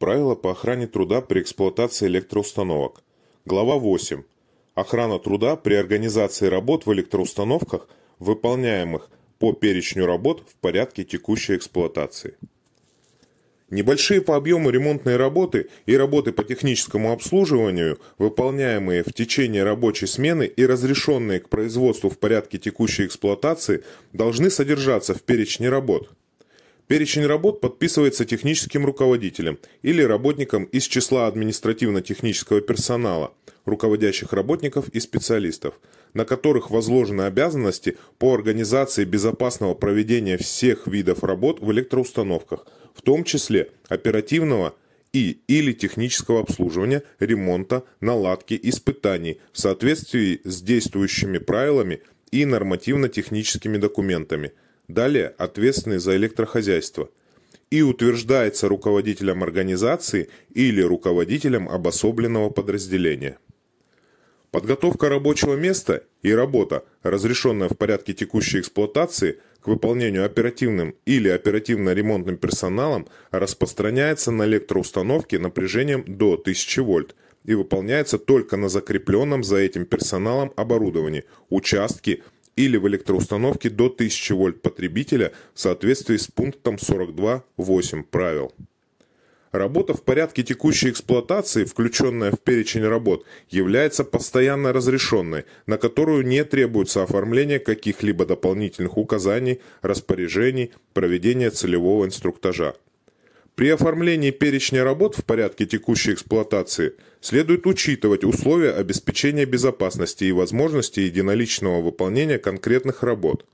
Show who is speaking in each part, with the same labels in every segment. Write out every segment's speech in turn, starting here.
Speaker 1: Правила по охране труда при эксплуатации электроустановок. Глава 8. Охрана труда при организации работ в электроустановках, выполняемых по перечню работ в порядке текущей эксплуатации. Небольшие по объему ремонтные работы и работы по техническому обслуживанию, выполняемые в течение рабочей смены и разрешенные к производству в порядке текущей эксплуатации, должны содержаться в перечне работ – Перечень работ подписывается техническим руководителем или работником из числа административно-технического персонала, руководящих работников и специалистов, на которых возложены обязанности по организации безопасного проведения всех видов работ в электроустановках, в том числе оперативного и или технического обслуживания, ремонта, наладки, испытаний в соответствии с действующими правилами и нормативно-техническими документами – далее ответственный за электрохозяйство, и утверждается руководителем организации или руководителем обособленного подразделения. Подготовка рабочего места и работа, разрешенная в порядке текущей эксплуатации, к выполнению оперативным или оперативно-ремонтным персоналом распространяется на электроустановки напряжением до 1000 вольт и выполняется только на закрепленном за этим персоналом оборудовании, участке, или в электроустановке до 1000 вольт потребителя в соответствии с пунктом 42.8 правил. Работа в порядке текущей эксплуатации, включенная в перечень работ, является постоянно разрешенной, на которую не требуется оформление каких-либо дополнительных указаний, распоряжений, проведения целевого инструктажа. При оформлении перечня работ в порядке текущей эксплуатации следует учитывать условия обеспечения безопасности и возможности единоличного выполнения конкретных работ,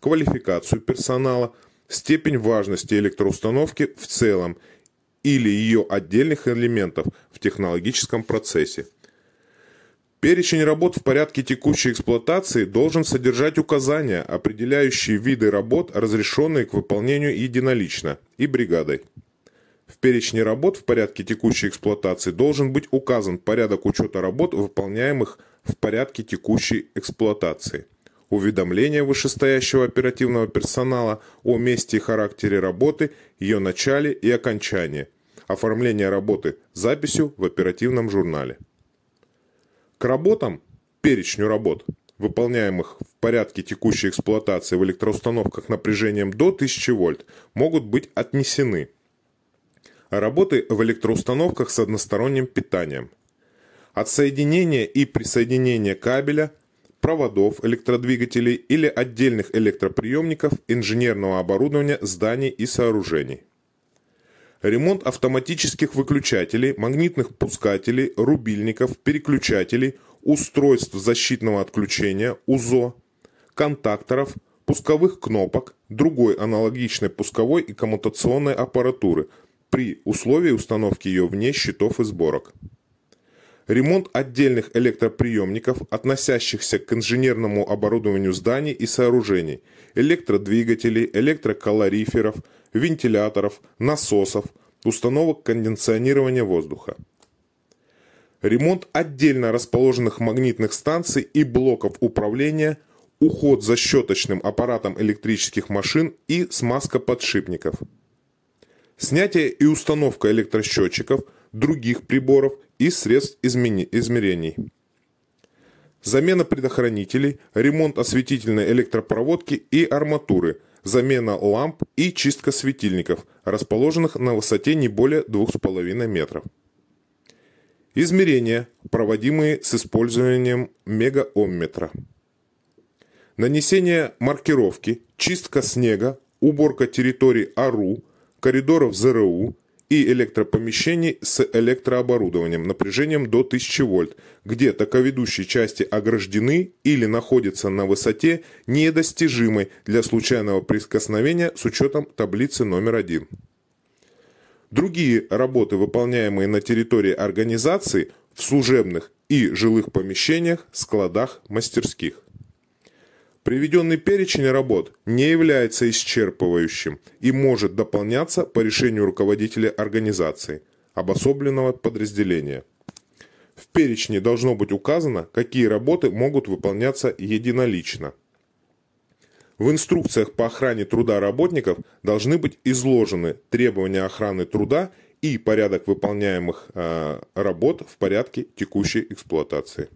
Speaker 1: квалификацию персонала, степень важности электроустановки в целом или ее отдельных элементов в технологическом процессе. Перечень работ в порядке текущей эксплуатации должен содержать указания, определяющие виды работ, разрешенные к выполнению единолично и бригадой. В перечне работ в порядке текущей эксплуатации должен быть указан порядок учета работ, выполняемых в порядке текущей эксплуатации. Уведомление вышестоящего оперативного персонала о месте и характере работы, ее начале и окончании. Оформление работы записью в оперативном журнале. К работам, перечню работ, выполняемых в порядке текущей эксплуатации в электроустановках напряжением до 1000 вольт, могут быть отнесены – а работы в электроустановках с односторонним питанием, отсоединение и присоединение кабеля, проводов электродвигателей или отдельных электроприемников инженерного оборудования зданий и сооружений. Ремонт автоматических выключателей, магнитных пускателей, рубильников, переключателей, устройств защитного отключения, УЗО, контакторов, пусковых кнопок, другой аналогичной пусковой и коммутационной аппаратуры – при условии установки ее вне счетов и сборок. Ремонт отдельных электроприемников, относящихся к инженерному оборудованию зданий и сооружений, электродвигателей, электрокалориферов, вентиляторов, насосов, установок кондиционирования воздуха. Ремонт отдельно расположенных магнитных станций и блоков управления – уход за щеточным аппаратом электрических машин и смазка подшипников снятие и установка электросчетчиков, других приборов и средств измерений. Замена предохранителей, ремонт осветительной электропроводки и арматуры, замена ламп и чистка светильников, расположенных на высоте не более 2,5 метров. Измерения, проводимые с использованием мегаомметра. Нанесение маркировки, чистка снега, уборка территории АРУ – коридоров ЗРУ и электропомещений с электрооборудованием напряжением до 1000 вольт, где таковедущие части ограждены или находятся на высоте, недостижимой для случайного прикосновения с учетом таблицы номер 1. Другие работы, выполняемые на территории организации, в служебных и жилых помещениях, складах, мастерских. Приведенный перечень работ не является исчерпывающим и может дополняться по решению руководителя организации, обособленного подразделения. В перечне должно быть указано, какие работы могут выполняться единолично. В инструкциях по охране труда работников должны быть изложены требования охраны труда и порядок выполняемых э, работ в порядке текущей эксплуатации.